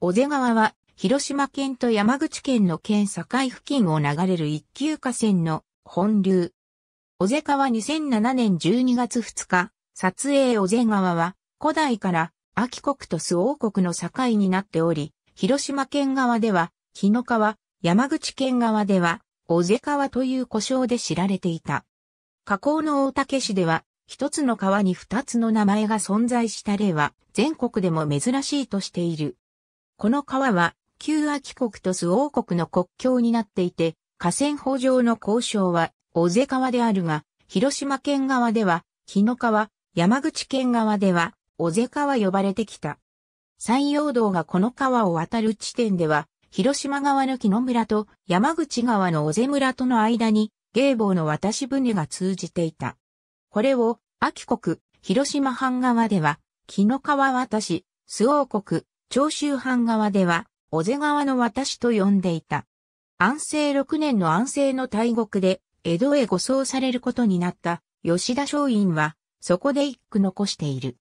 小瀬川は、広島県と山口県の県境付近を流れる一級河川の本流。小瀬川2007年12月2日、撮影小瀬川は、古代から、秋国と周王国の境になっており、広島県側では、日の川、山口県側では、小瀬川という呼称で知られていた。河口の大竹市では、一つの川に二つの名前が存在した例は、全国でも珍しいとしている。この川は、旧秋国と周王国の国境になっていて、河川法上の交渉は、小瀬川であるが、広島県側では、日野川、山口県側では、小瀬川呼ばれてきた。山陽道がこの川を渡る地点では、広島側の木の村と山口川の小瀬村との間に、芸坊の渡し船が通じていた。これを、秋国、広島藩側では、木野川渡し、周王国、長州藩側では、小瀬川の私と呼んでいた。安政六年の安政の大国で、江戸へ護送されることになった吉田松陰は、そこで一句残している。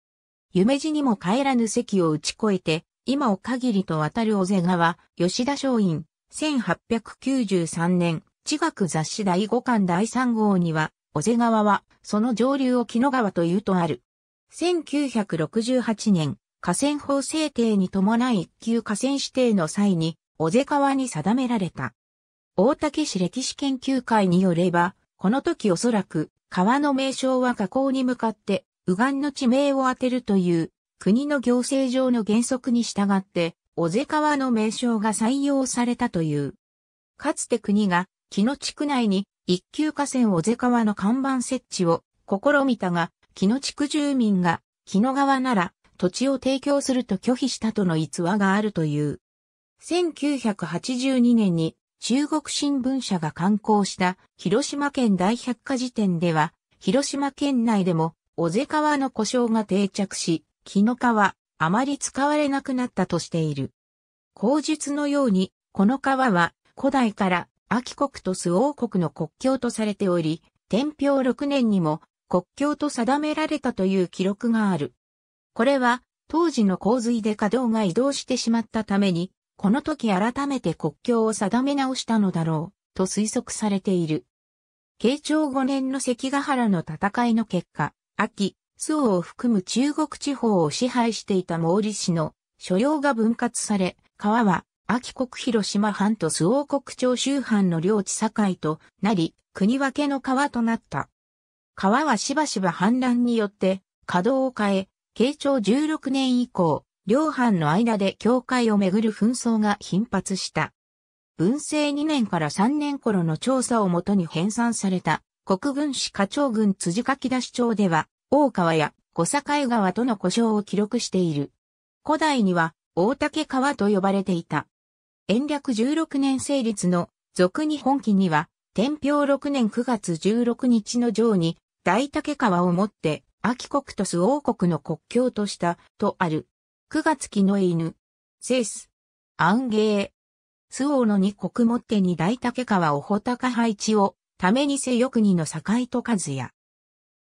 夢路にも帰らぬ席を打ち越えて、今を限りと渡る小瀬川、吉田松陰、1893年、地学雑誌第五巻第三号には、小瀬川は、その上流を木野川というとある。1968年、河川法制定に伴い一級河川指定の際に、小瀬川に定められた。大竹市歴史研究会によれば、この時おそらく、川の名称は河口に向かって、右岸の地名を当てるという、国の行政上の原則に従って、小瀬川の名称が採用されたという。かつて国が、木野地区内に、一級河川小瀬川の看板設置を試みたが、木野地区住民が、木野川なら、土地を提供すると拒否したとの逸話があるという。1982年に中国新聞社が刊行した広島県大百科事典では、広島県内でも、小瀬川の故障が定着し、木の川、あまり使われなくなったとしている。口述のように、この川は古代から秋国と周王国の国境とされており、天平6年にも国境と定められたという記録がある。これは、当時の洪水で稼働が移動してしまったために、この時改めて国境を定め直したのだろう、と推測されている。慶長5年の関ヶ原の戦いの結果、秋、宋を含む中国地方を支配していた毛利氏の所要が分割され、川は秋国広島藩と周王国長州藩の領地境となり、国分けの川となった。川はしばしば氾濫によって、稼働を変え、慶長16年以降、両藩の間で教会をめぐる紛争が頻発した。文政2年から3年頃の調査をもとに編纂された国軍史課長軍辻書き出し帳では、大川や小境川との故障を記録している。古代には大竹川と呼ばれていた。延暦16年成立の俗に本記には、天平6年9月16日の上に大竹川をもってアキ国とス王国の国境とした、とある。九月期の犬。セース。アンゲー。ス王の二国もって二大竹川をたか配置を、ためにせよ国の境と数や。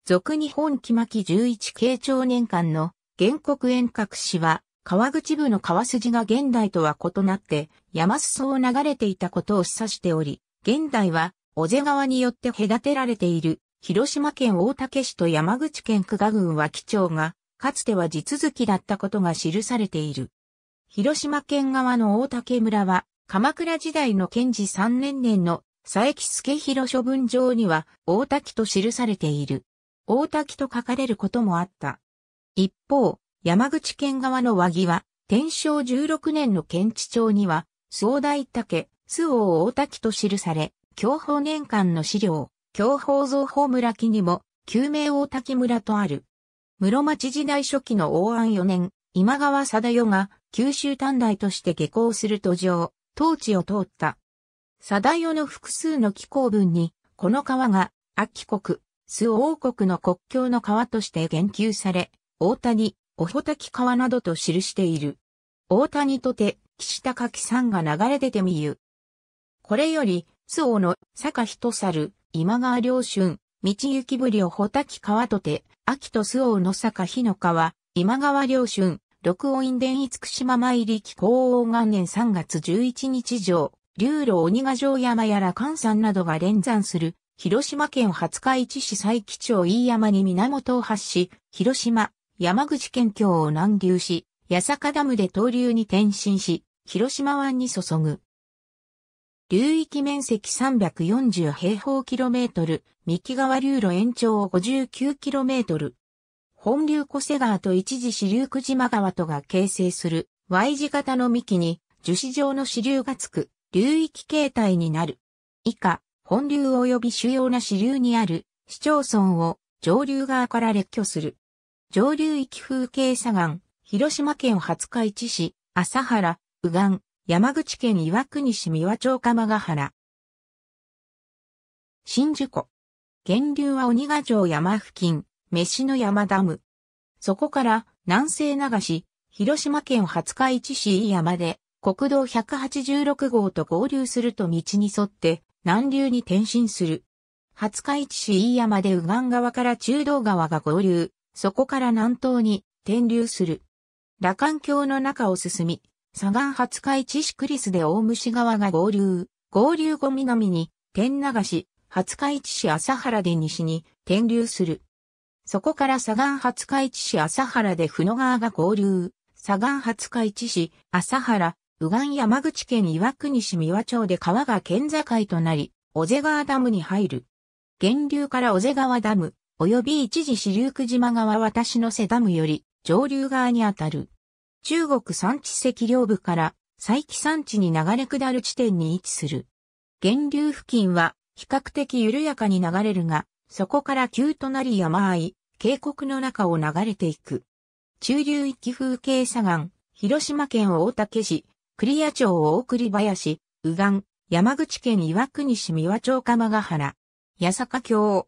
俗日本木巻十一慶長年間の原告遠隔史は、川口部の川筋が現代とは異なって、山裾を流れていたことを示唆しており、現代は、小瀬川によって隔てられている広島県大竹市と山口県久我郡は基調が、かつては地続きだったことが記されている。広島県側の大竹村は、鎌倉時代の県事3年年の佐伯助広処分場には大滝と記されている。大滝と書かれることもあった。一方、山口県側の和木は、天正16年の県地町には、総大竹、須王大滝と記され、享保年間の資料、京宝蔵法村木にも、旧名大滝村とある。室町時代初期の王安4年、今川貞代が九州短大として下校する途上、当地を通った。貞代の複数の寄港文に、この川が、秋国、須王国の国境の川として言及され、大谷、おほたき川などと記している。大谷とて、岸高木山が流れ出てみゆ。これより、周王の坂人猿、今川良春、道行ぶりを穂滝川とて、秋と周王の坂日の川、今川良春、六王院伝厳島参り気高王元年3月11日上、流路鬼ヶ城山やら関山などが連山する、広島県廿日市市佐伯町飯山に源を発し、広島、山口県境を南流し、八坂ダムで東流に転身し、広島湾に注ぐ。流域面積340平方キロメートル、三木川流路延長59キロメートル。本流小瀬川と一時支流久島川とが形成する Y 字型の幹に樹脂状の支流がつく流域形態になる。以下、本流及び主要な支流にある市町村を上流側から列挙する。上流域風景左岸、広島県廿日市市、朝原、右岸、山口県岩国市三和町鎌ヶ原。真珠湖。源流は鬼ヶ城山付近、飯の山ダム。そこから南西流し、広島県廿日市市飯山で国道186号と合流すると道に沿って南流に転身する。廿日市市飯山で右岸側から中道川が合流、そこから南東に転流する。羅漢橋の中を進み、砂岩廿日市市クリスで大虫川が合流、合流後南に、天流し、廿日市市朝原で西に、天流する。そこから砂岩廿日市市朝原で船川が合流、砂岩廿日市市朝原、右岸山口県岩国市三和町で川が県境となり、小瀬川ダムに入る。源流から小瀬川ダム、及び一時支流久島川私の瀬ダムより、上流側にあたる。中国山地赤両部から再起山地に流れ下る地点に位置する。源流付近は比較的緩やかに流れるが、そこから急となり山あい、渓谷の中を流れていく。中流域風景左岸、広島県大竹市、栗谷町大栗林、右岸、山口県岩国市三和町鎌ヶ原、八坂峡、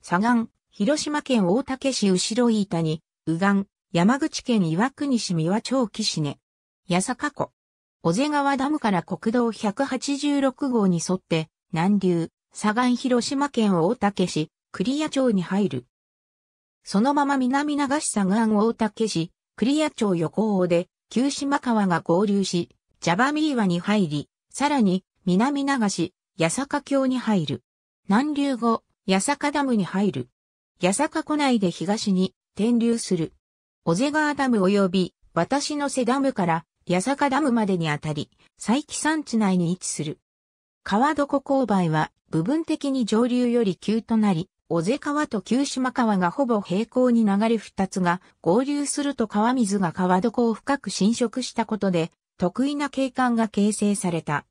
左岸、広島県大竹市後ろ板に、右岸、山口県岩国市三輪町岸根、八坂湖、小瀬川ダムから国道186号に沿って、南流、左岸広島県大竹市、栗谷町に入る。そのまま南流し左岸大竹市、栗谷町横尾で、旧島川が合流し、ジャバミーワに入り、さらに、南流し、八坂橋に入る。南流後、八坂ダムに入る。八坂湖内で東に、転流する。小瀬川ダム及び私の瀬ダムから八坂ダムまでにあたり、佐伯山地内に位置する。川床勾配は部分的に上流より急となり、小瀬川と旧島川がほぼ平行に流れ二つが合流すると川水が川床を深く浸食したことで、得意な景観が形成された。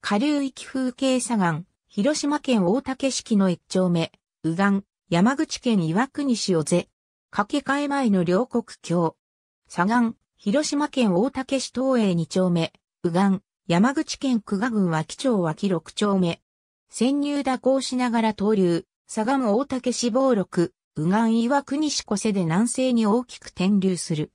下流域風景砂岩、広島県大竹式の一丁目、右岸、山口県岩国市小瀬、掛け替え前の両国橋。左岸、広島県大竹市東営二丁目、右岸、山口県久我郡脇町脇六丁目。潜入蛇行しながら東流、佐賀も大竹市暴録、右岸岩国市小瀬で南西に大きく転流する。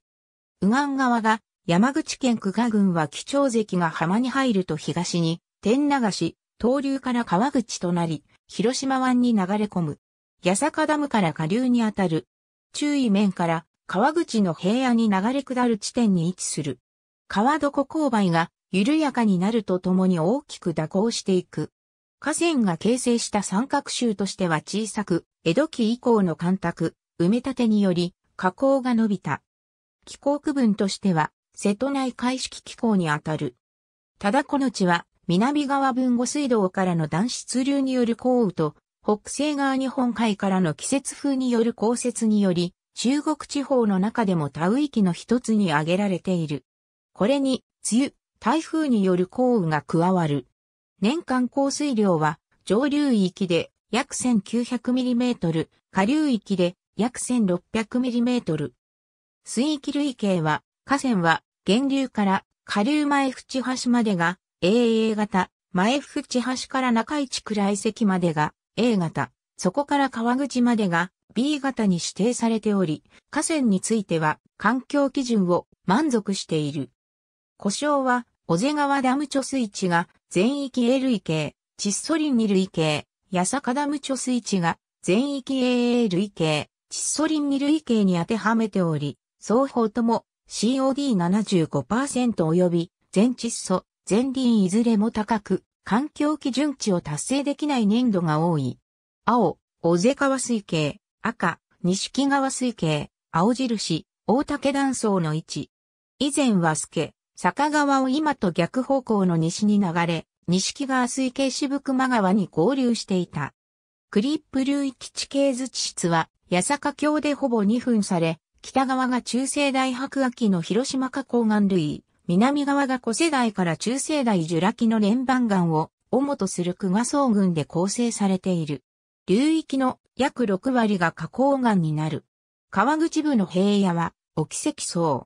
右岸側が山口県久我郡脇町関が浜に入ると東に、天流し、東流から川口となり、広島湾に流れ込む。八坂ダムから下流にあたる注意面から川口の平野に流れ下る地点に位置する。川床勾配が緩やかになるとともに大きく蛇行していく。河川が形成した三角州としては小さく、江戸期以降の干拓、埋め立てにより、河口が伸びた。気候区分としては、瀬戸内海式気候にあたる。ただこの地は、南側豊後水道からの暖湿流による降雨と、北西側日本海からの季節風による降雪により、中国地方の中でも多雨域の一つに挙げられている。これに、梅雨、台風による降雨が加わる。年間降水量は、上流域で約 1900mm、下流域で約 1600mm。水域類型は、河川は、源流から下流前淵橋までが、AA 型、前淵橋から中市倉遺跡までが、A 型、そこから川口までが B 型に指定されており、河川については環境基準を満足している。故障は、小瀬川ダム貯水池が全域 A 類型、窒素林2類型、八坂ダム貯水池が全域 AA 類型、窒素林2類型に当てはめており、双方とも COD75% 及び全窒素、全林いずれも高く、環境基準値を達成できない粘土が多い。青、小瀬川水系、赤、西川水系、青印、大竹断層の位置。以前は助、坂川を今と逆方向の西に流れ、西川水系渋熊川に合流していた。クリップ流域地形図地質は、八坂橋でほぼ2分され、北側が中世大白亜紀の広島河口岸類、南側が古世代から中世代ジュラ紀の連番岩を主とする久我総群で構成されている。流域の約6割が花崗岩になる。川口部の平野は、沖石層。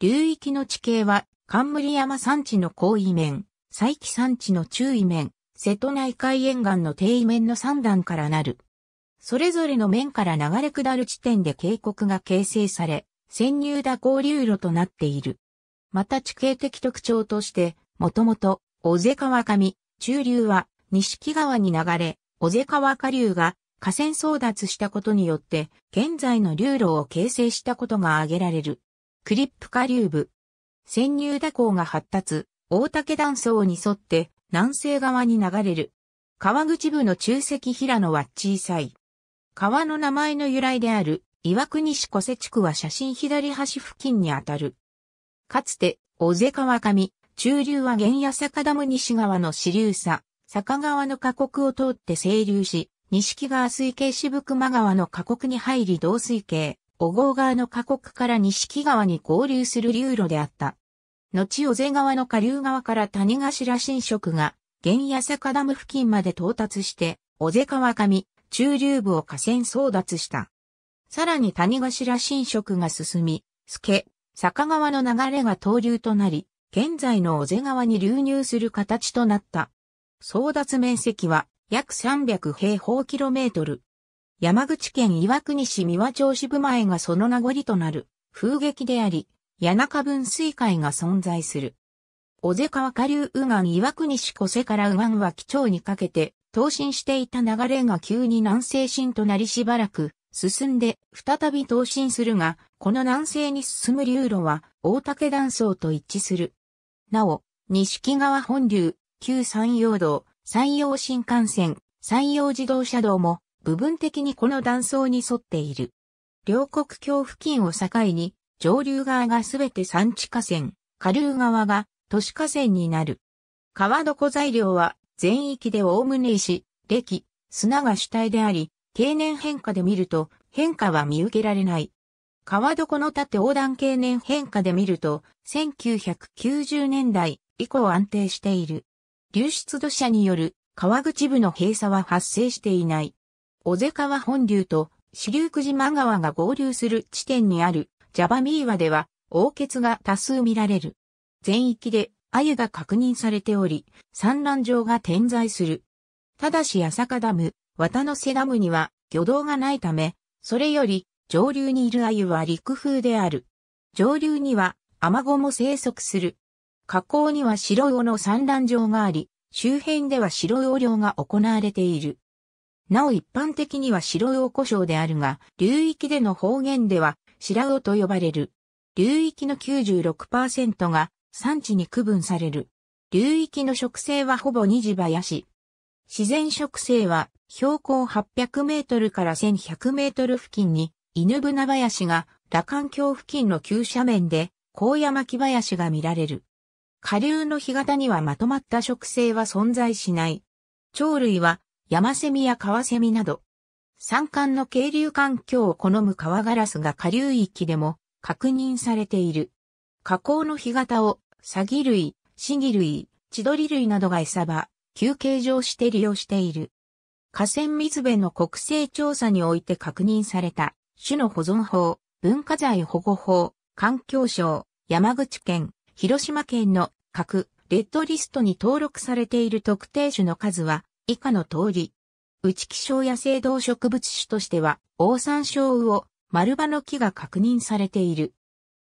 流域の地形は、冠山山地の高位面、佐伯山地の中位面、瀬戸内海沿岸の低位面の3段からなる。それぞれの面から流れ下る地点で渓谷が形成され、潜入蛇行流路となっている。また地形的特徴として、もともと、小瀬川上、中流は、西木川に流れ、小瀬川下流が河川争奪したことによって、現在の流路を形成したことが挙げられる。クリップ下流部。潜入蛇行が発達、大竹断層に沿って南西側に流れる。川口部の中石平野は小さい。川の名前の由来である岩国市小瀬地区は写真左端付近にあたる。かつて、小瀬川上、中流は原野坂ダム西側の支流さ、坂川の河谷を通って清流し、西川水系渋熊川の河谷に入り同水系、小郷川の河谷から西川に合流する流路であった。後小瀬川の下流側から谷頭新食が、原野坂ダム付近まで到達して、小瀬川上、中流部を河川争奪した。さらに谷頭新食が進み、助、坂川の流れが東流となり、現在の尾瀬川に流入する形となった。争奪面積は約300平方キロメートル。山口県岩国市三和町支部前がその名残となる風劇であり、谷中分水会が存在する。小瀬川下流右岸岩国市小瀬から右岸は基調にかけて、東進していた流れが急に南西進となりしばらく、進んで再び東進するが、この南西に進む流路は大竹断層と一致する。なお、西木川本流、旧山陽道、山陽新幹線、山陽自動車道も部分的にこの断層に沿っている。両国境付近を境に、上流側がすべて山地河川、下流側が都市河川になる。川床材料は全域で概ね石、礫、砂が主体であり、経年変化で見ると変化は見受けられない。川床の縦横断経年変化で見ると、1990年代以降安定している。流出土砂による川口部の閉鎖は発生していない。小瀬川本流と支流久島川が合流する地点にあるジャバミーワでは、大血が多数見られる。全域で鮎が確認されており、産卵場が点在する。ただし八坂ダム、渡野瀬ダムには魚道がないため、それより上流にいる鮎は陸風である。上流にはアマゴも生息する。河口には白魚の産卵場があり、周辺では白魚漁が行われている。なお一般的には白魚故障であるが、流域での方言では白魚と呼ばれる。流域の96%が産地に区分される。流域の植生はほぼ二次林。自然植生は標高800メートルから1100メートル付近に犬船林が羅漢橋付近の急斜面で高山木林が見られる。下流の干潟にはまとまった植生は存在しない。鳥類は山セミや川セミなど、山間の渓流環境を好む川ガラスが下流域でも確認されている。河口の干潟をサギ類、シギ類、千鳥類などが餌場、休憩場して利用している。河川水辺の国勢調査において確認された。種の保存法、文化財保護法、環境省、山口県、広島県の各レッドリストに登録されている特定種の数は以下の通り。内気象野生動植物種としては、オオサンショウウオ、丸葉の木が確認されている。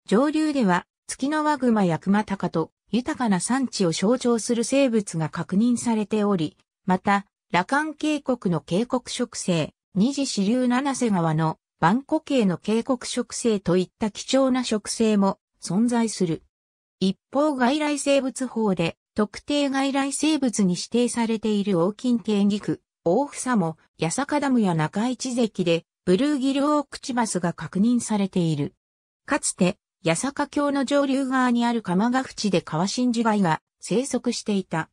上流では、月の輪グマやクマタカと豊かな産地を象徴する生物が確認されており、また、羅漢渓谷の渓谷植生、二次支流七瀬川の万古系の警告植生といった貴重な植生も存在する。一方外来生物法で特定外来生物に指定されている黄金系菊、大房も、八坂ダムや中市関で、ブルーギルオークチバスが確認されている。かつて、八坂峡の上流側にある鎌ヶ淵で川真珠貝が生息していた。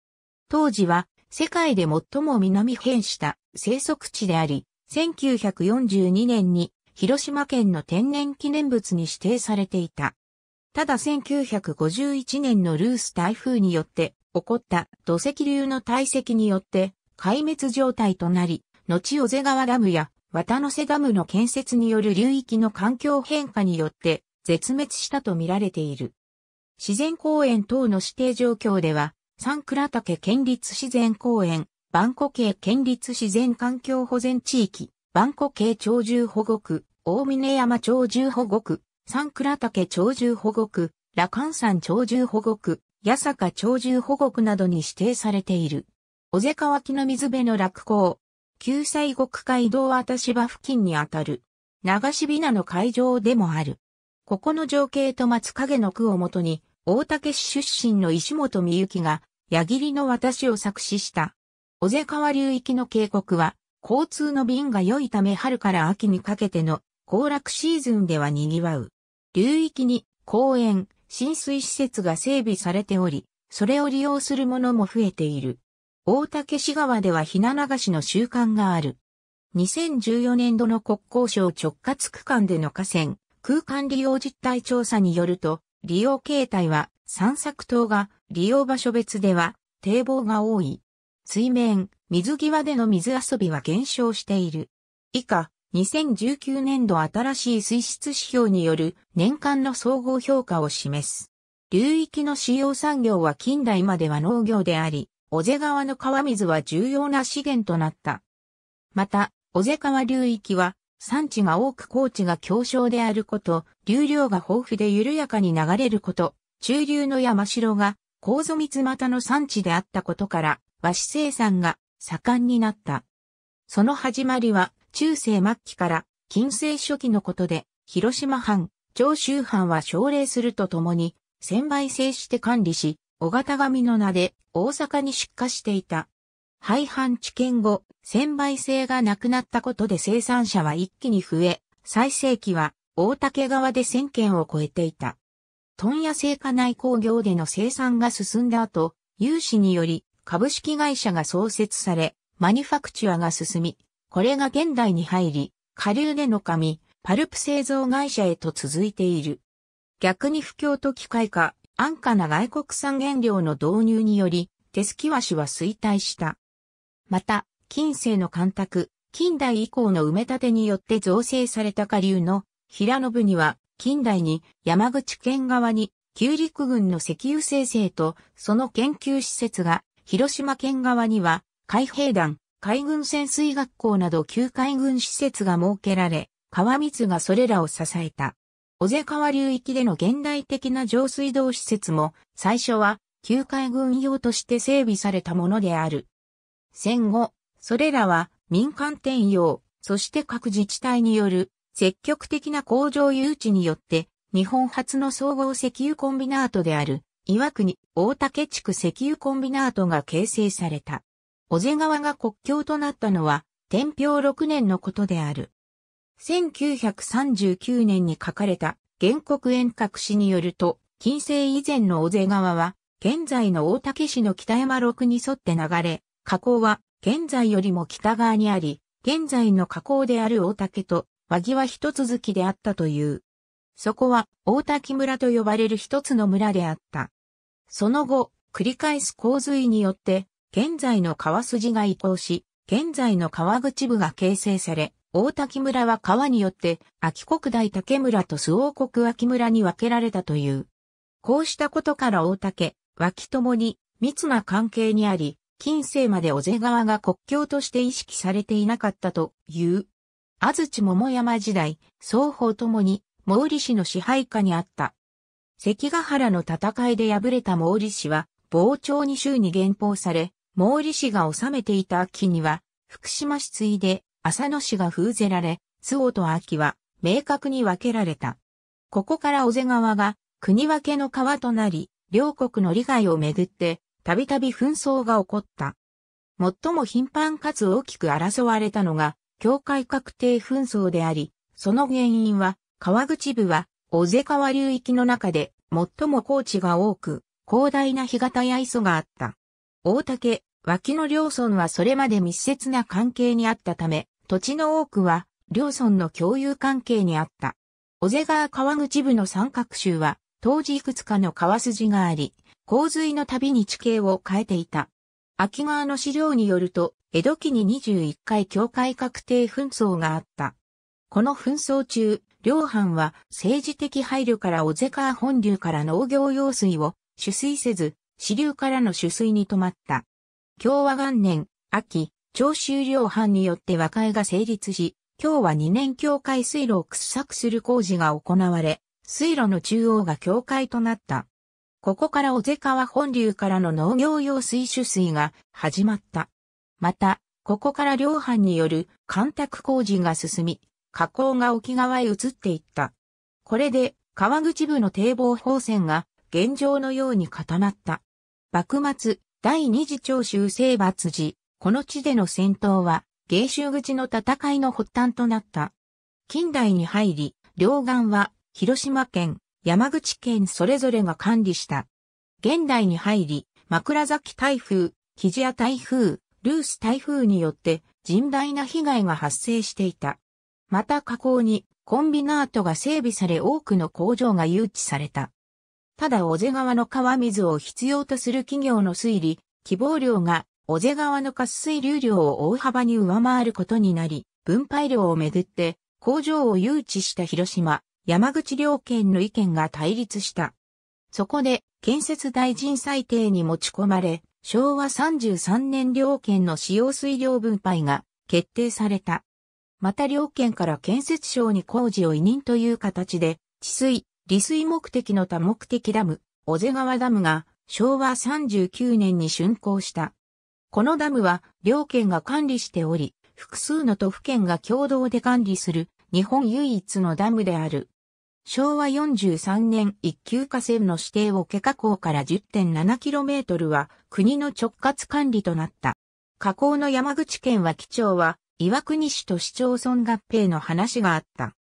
当時は、世界で最も南変した生息地であり、1942年に広島県の天然記念物に指定されていた。ただ1951年のルース台風によって起こった土石流の堆積によって壊滅状態となり、後小瀬川ダムや渡野瀬ダムの建設による流域の環境変化によって絶滅したと見られている。自然公園等の指定状況では、三倉岳県立自然公園、万古系県立自然環境保全地域、万古系鳥獣保護区、大峰山鳥獣保護区、三倉岳鳥獣保護区、羅漢山鳥獣保護区、八坂鳥獣保護区などに指定されている。小瀬川木の水辺の落港、救済国海道渡し場付近にあたる、流しびなの会場でもある。ここの情景と松影の句をもとに、大竹市出身の石本美幸が、矢切の私を作詞した。小瀬川流域の渓谷は、交通の便が良いため春から秋にかけての行楽シーズンでは賑わう。流域に公園、浸水施設が整備されており、それを利用する者も増えている。大竹市川ではひな流しの習慣がある。2014年度の国交省直轄区間での河川、空間利用実態調査によると、利用形態は散策等が利用場所別では堤防が多い。水面、水際での水遊びは減少している。以下、2019年度新しい水質指標による年間の総合評価を示す。流域の使用産業は近代までは農業であり、小瀬川の川水は重要な資源となった。また、小瀬川流域は産地が多く高地が強小であること、流量が豊富で緩やかに流れること、中流の山城が、高祖三股の産地であったことから、和紙生産が盛んになった。その始まりは中世末期から近世初期のことで、広島藩、長州藩は奨励するとともに、千倍制して管理し、小型紙の名で大阪に出荷していた。廃藩置県後、千倍制がなくなったことで生産者は一気に増え、最盛期は大竹川で1000件を超えていた。問屋製菓内工業での生産が進んだ後、有志により株式会社が創設され、マニファクチュアが進み、これが現代に入り、下流での紙、パルプ製造会社へと続いている。逆に不況と機械化、安価な外国産原料の導入により、手すき和紙は衰退した。また、近世の干拓、近代以降の埋め立てによって造成された下流の平信には、近代に山口県側に旧陸軍の石油生成とその研究施設が広島県側には、海兵団、海軍潜水学校など旧海軍施設が設けられ、川光がそれらを支えた。小瀬川流域での現代的な上水道施設も、最初は旧海軍用として整備されたものである。戦後、それらは民間転用、そして各自治体による積極的な工場誘致によって、日本初の総合石油コンビナートである、岩国大竹地区石油コンビナートが形成された。小瀬川が国境となったのは、天平6年のことである。1939年に書かれた原告遠隔史によると、近世以前の小瀬川は、現在の大竹市の北山六に沿って流れ、河口は現在よりも北側にあり、現在の河口である大竹と和木は一続きであったという。そこは大滝村と呼ばれる一つの村であった。その後、繰り返す洪水によって、現在の川筋が移行し、現在の川口部が形成され、大滝村は川によって、秋国大竹村と周王国秋村に分けられたという。こうしたことから大竹、脇ともに密な関係にあり、近世まで小瀬川が国境として意識されていなかったという。安土桃山時代、双方ともに毛利氏の支配下にあった関ヶ原の戦いで敗れた毛利氏は、傍聴に州に減俸され、毛利氏が治めていた秋には、福島市次いで、浅野氏が封ぜられ、津尾と秋は、明確に分けられた。ここから小瀬川が、国分けの川となり、両国の利害をめぐって、たびたび紛争が起こった。最も頻繁かつ大きく争われたのが、境界確定紛争であり、その原因は、川口部は、小瀬川流域の中で最も高地が多く、広大な干潟や磯があった。大竹、脇の両村はそれまで密接な関係にあったため、土地の多くは両村の共有関係にあった。小瀬川川口部の三角州は、当時いくつかの川筋があり、洪水のたびに地形を変えていた。秋川の資料によると、江戸期に21回境界確定紛争があった。この紛争中、両藩は政治的配慮から小瀬川本流から農業用水を取水せず、支流からの取水に止まった。共和元年、秋、長州両藩によって和解が成立し、今日は2年境界水路を掘削する工事が行われ、水路の中央が境界となった。ここから小瀬川本流からの農業用水取水が始まった。また、ここから両藩による干拓工事が進み、河口が沖側へ移っていった。これで、川口部の堤防方線が、現状のように固まった。幕末、第二次長州征伐時、この地での戦闘は、芸州口の戦いの発端となった。近代に入り、両岸は、広島県、山口県それぞれが管理した。現代に入り、枕崎台風、木地屋台風、ルース台風によって甚大な被害が発生していた。また河口にコンビナートが整備され多くの工場が誘致された。ただ小瀬川の川水を必要とする企業の推理、希望量が小瀬川の活水流量を大幅に上回ることになり、分配量をめぐって工場を誘致した広島、山口両県の意見が対立した。そこで建設大臣裁定に持ち込まれ、昭和33年両県の使用水量分配が決定された。また両県から建設省に工事を委任という形で、治水、利水目的の多目的ダム、小瀬川ダムが昭和39年に竣工した。このダムは両県が管理しており、複数の都府県が共同で管理する日本唯一のダムである。昭和43年一級河川の指定を下河口から 10.7km は国の直轄管理となった。河口の山口県は基調は岩国市と市町村合併の話があった。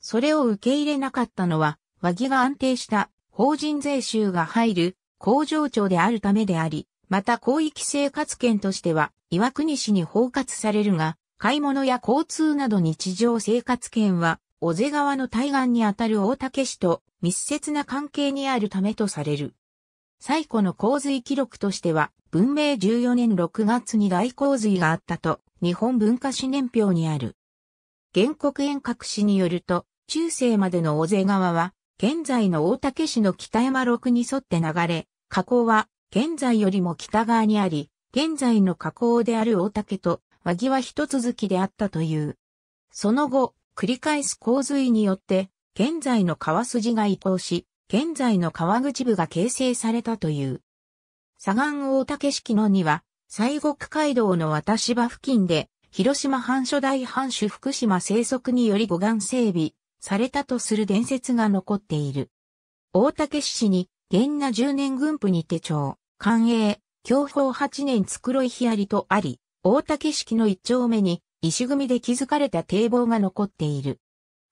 それを受け入れなかったのは、和木が安定した法人税収が入る工場長であるためであり、また広域生活圏としては岩国市に包括されるが、買い物や交通など日常生活圏は、小瀬川の対岸にあたる大竹市と密接な関係にあるためとされる。最古の洪水記録としては、文明14年6月に大洪水があったと日本文化史年表にある。原告遠隔史によると、中世までの大瀬川は、現在の大竹市の北山六に沿って流れ、河口は、現在よりも北側にあり、現在の河口である大竹と、和木は一続きであったという。その後、繰り返す洪水によって、現在の川筋が移行し、現在の川口部が形成されたという。左岸大竹式の2は、西国街道の渡し場付近で、広島藩初代藩主福島生息により護岸整備されたとする伝説が残っている。大竹市に、源那十年軍府に手帳、官営、享保八年繕いひやりとあり、大竹式の一丁目に、石組で築かれた堤防が残っている。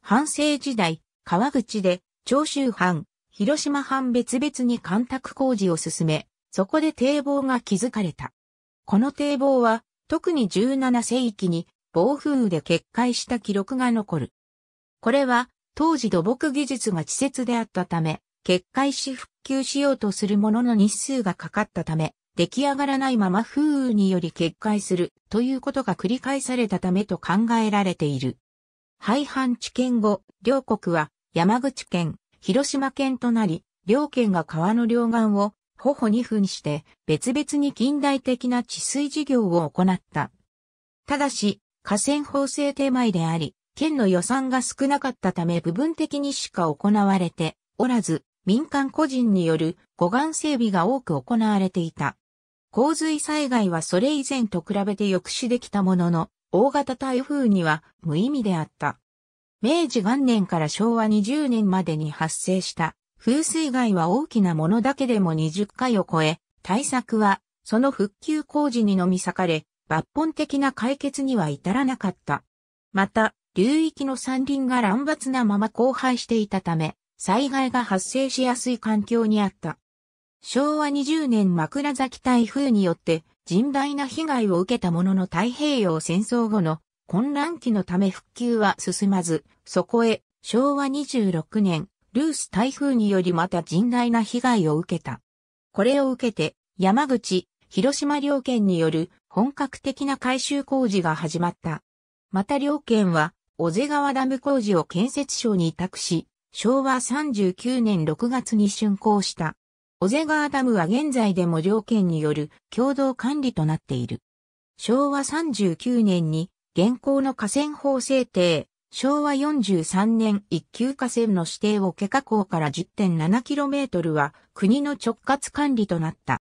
藩政時代、川口で、長州藩、広島藩別々に干拓工事を進め、そこで堤防が築かれた。この堤防は、特に17世紀に暴風雨で決壊した記録が残る。これは、当時土木技術が稚拙であったため、決壊し復旧しようとするものの日数がかかったため、出来上がらないまま風雨により決壊するということが繰り返されたためと考えられている。廃藩置県後、両国は山口県、広島県となり、両県が川の両岸を頬に分して、別々に近代的な治水事業を行った。ただし、河川法制手前であり、県の予算が少なかったため部分的にしか行われておらず、民間個人による護岸整備が多く行われていた。洪水災害はそれ以前と比べて抑止できたものの、大型台風には無意味であった。明治元年から昭和20年までに発生した風水害は大きなものだけでも20回を超え、対策は、その復旧工事に飲み裂かれ、抜本的な解決には至らなかった。また、流域の山林が乱抜なまま荒廃していたため、災害が発生しやすい環境にあった。昭和20年枕崎台風によって、甚大な被害を受けたものの太平洋戦争後の混乱期のため復旧は進まず、そこへ昭和26年ルース台風によりまた甚大な被害を受けた。これを受けて、山口、広島両県による本格的な改修工事が始まった。また両県は、小瀬川ダム工事を建設省に委託し、昭和39年6月に竣工した。小瀬川ダムは現在でも両県による共同管理となっている。昭和39年に現行の河川法制定昭和43年一級河川の指定を毛加工から 10.7km は国の直轄管理となった。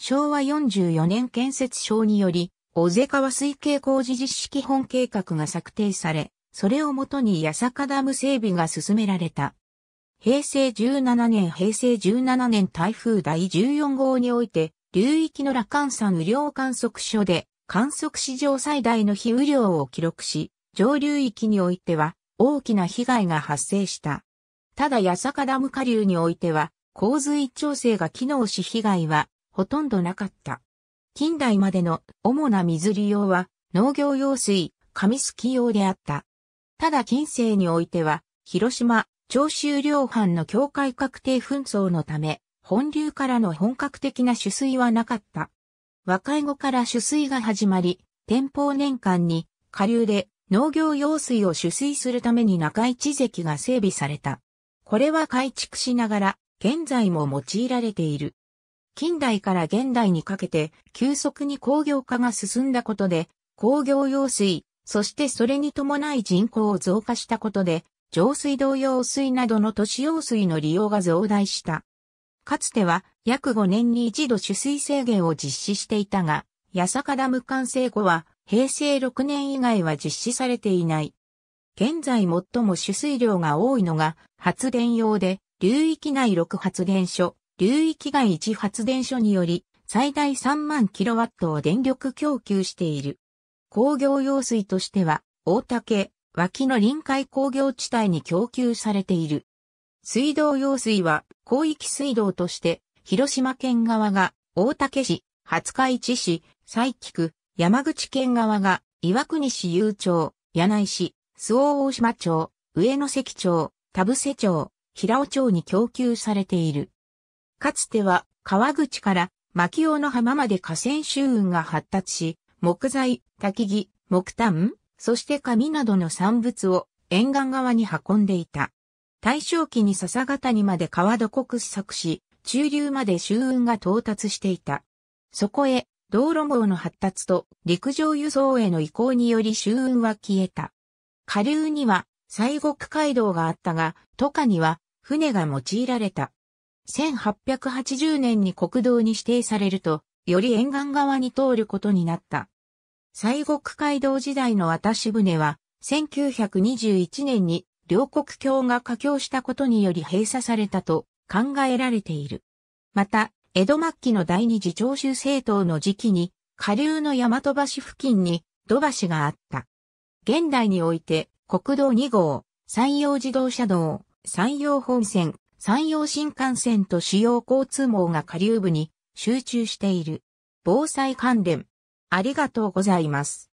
昭和44年建設省により、小瀬川水系工事実施基本計画が策定され、それをもとに八坂ダム整備が進められた。平成17年平成17年台風第14号において、流域の羅漢山雨量観測所で観測史上最大の日雨量を記録し、上流域においては大きな被害が発生した。ただ八坂ダム下流においては洪水調整が機能し被害はほとんどなかった。近代までの主な水利用は農業用水、紙すき用であった。ただ近世においては広島、長州両藩の境界確定紛争のため本流からの本格的な取水はなかった。和解後から取水が始まり、天保年間に下流で農業用水を取水するために中市堰が整備された。これは改築しながら、現在も用いられている。近代から現代にかけて、急速に工業化が進んだことで、工業用水、そしてそれに伴い人口を増加したことで、上水道用水などの都市用水の利用が増大した。かつては約5年に一度取水制限を実施していたが、八坂ダム完成後は平成6年以外は実施されていない。現在最も取水量が多いのが発電用で、流域内6発電所、流域外1発電所により、最大3万キロワットを電力供給している。工業用水としては、大竹、脇の臨海工業地帯に供給されている。水道用水は、広域水道として、広島県側が、大竹市、廿日市市、佐伯区、山口県側が岩国市有町、柳井市、周防大島町、上関町、田伏町、平尾町に供給されている。かつては川口から牧尾の浜まで河川周運が発達し、木材、焚木、木炭、そして紙などの産物を沿岸側に運んでいた。大正期に笹形にまで川床掘削し、中流まで周運が到達していた。そこへ道路網の発達と陸上輸送への移行により周運は消えた。下流には西国街道があったが、都下には船が用いられた。1880年に国道に指定されると、より沿岸側に通ることになった。西国街道時代の渡し船は、1921年に両国橋が架橋したことにより閉鎖されたと考えられている。また、江戸末期の第二次長州政党の時期に、下流の大和橋付近に土橋があった。現代において、国道2号、山陽自動車道、山陽本線、山陽新幹線と主要交通網が下流部に集中している。防災関連。ありがとうございます。